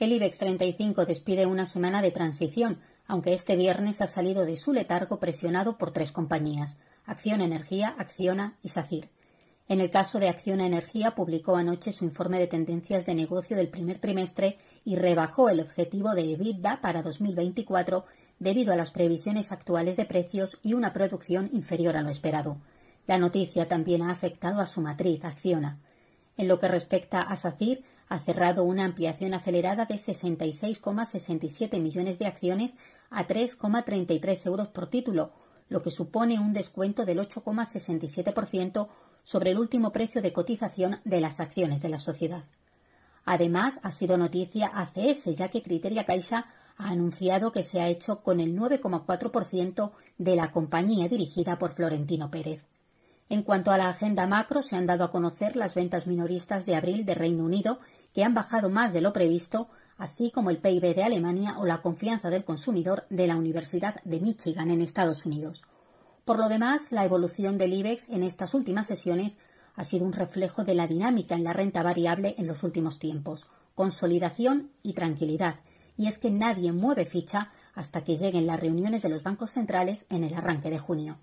El IBEX 35 despide una semana de transición, aunque este viernes ha salido de su letargo presionado por tres compañías, Acción Energía, Acciona y SACIR. En el caso de Acciona Energía, publicó anoche su informe de tendencias de negocio del primer trimestre y rebajó el objetivo de EBITDA para 2024 debido a las previsiones actuales de precios y una producción inferior a lo esperado. La noticia también ha afectado a su matriz, Acciona. En lo que respecta a SACIR, ha cerrado una ampliación acelerada de 66,67 millones de acciones a 3,33 euros por título, lo que supone un descuento del 8,67% sobre el último precio de cotización de las acciones de la sociedad. Además, ha sido noticia ACS, ya que Criteria Caixa ha anunciado que se ha hecho con el 9,4% de la compañía dirigida por Florentino Pérez. En cuanto a la agenda macro, se han dado a conocer las ventas minoristas de abril de Reino Unido, que han bajado más de lo previsto, así como el PIB de Alemania o la confianza del consumidor de la Universidad de Michigan en Estados Unidos. Por lo demás, la evolución del IBEX en estas últimas sesiones ha sido un reflejo de la dinámica en la renta variable en los últimos tiempos, consolidación y tranquilidad. Y es que nadie mueve ficha hasta que lleguen las reuniones de los bancos centrales en el arranque de junio.